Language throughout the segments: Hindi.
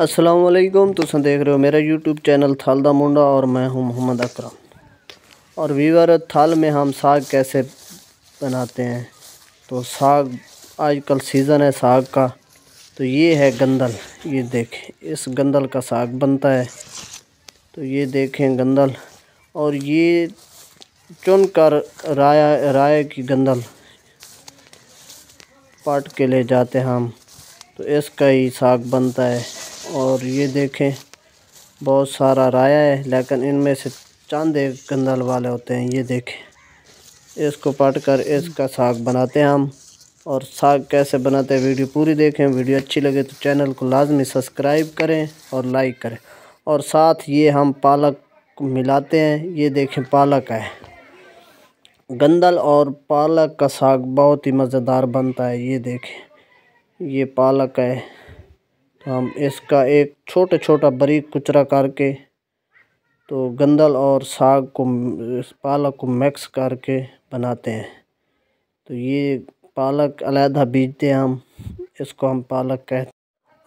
असलम तुम देख रहे हो मेरा यूट्यूब चैनल थल द मुंडा और मैं हूं मोहम्मद अकरम और वीवर थाल में हम साग कैसे बनाते हैं तो साग आजकल सीज़न है साग का तो ये है गंदल ये देखें इस गंदल का साग बनता है तो ये देखें गंदल और ये चुन कर राय राय की गंदल पाट के ले जाते हैं हम तो इसका ही साग बनता है और ये देखें बहुत सारा राया है लेकिन इनमें से चंद एक गंदल वाले होते हैं ये देखें इसको पट कर इसका साग बनाते हैं हम और साग कैसे बनाते हैं वीडियो पूरी देखें वीडियो अच्छी लगे तो चैनल को लाजमी सब्सक्राइब करें और लाइक करें और साथ ये हम पालक मिलाते हैं ये देखें पालक है गंदल और पालक का साग बहुत ही मज़ेदार बनता है ये देखें ये पालक है हम इसका एक छोटा छोटा बरीक कुचरा करके तो गंदल और साग को पालक को मिक्स करके बनाते हैं तो ये पालक अलहदा बीजते हैं हम इसको हम पालक कहते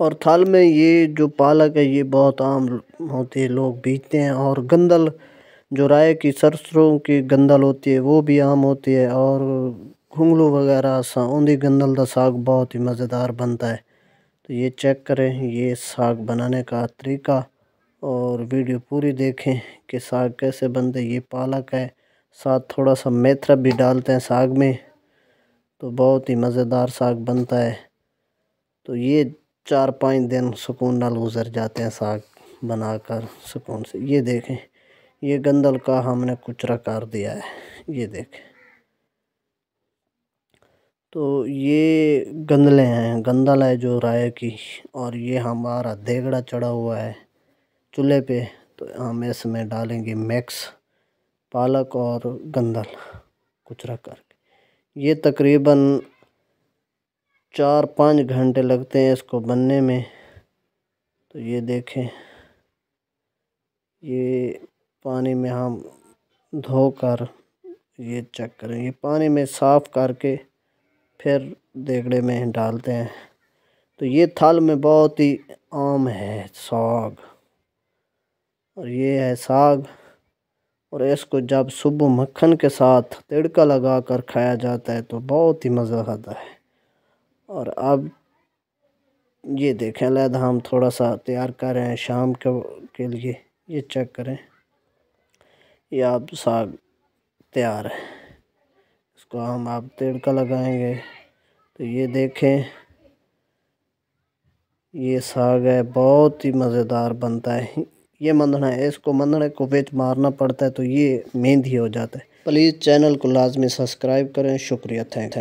और थल में ये जो पालक है ये बहुत आम होती है लोग बीजते हैं और गंदल जो राय की सरसों की गंदल होती है वो भी आम होती है और घुंगलू वगैरह सा उन्दी गंदल का साग बहुत ही मज़ेदार बनता है तो ये चेक करें ये साग बनाने का तरीका और वीडियो पूरी देखें कि साग कैसे बनते ये पालक है साथ थोड़ा सा मेथरा भी डालते हैं साग में तो बहुत ही मज़ेदार साग बनता है तो ये चार पाँच दिन सुकून नाल गुजर जाते हैं साग बनाकर सुकून से ये देखें ये गंदल का हमने कुचरा कर दिया है ये देखें तो ये गंदले हैं गंदल है जो राय की और ये हमारा देगड़ा चढ़ा हुआ है चूल्हे पे तो हम इसमें डालेंगे मिक्स पालक और गंदल रख कर ये तकरीबन चार पाँच घंटे लगते हैं इसको बनने में तो ये देखें ये पानी में हम धोकर ये चेक करें ये पानी में साफ़ करके फिर देगड़े में डालते हैं तो ये थाल में बहुत ही आम है साग और ये है साग और इसको जब सुबह मक्खन के साथ तिड़का लगा कर खाया जाता है तो बहुत ही मज़ा आता है और अब ये देखें लैद हम थोड़ा सा तैयार कर रहे हैं शाम के, के लिए ये चेक करें ये अब साग तैयार है इसको हम आप तड़का लगाएंगे तो ये देखें ये साग है बहुत ही मज़ेदार बनता है ये मंदना है इसको मंदने को बेच मारना पड़ता है तो ये मेहंदी हो जाता है प्लीज़ चैनल को लाजमी सब्सक्राइब करें शुक्रिया थैंक थैंक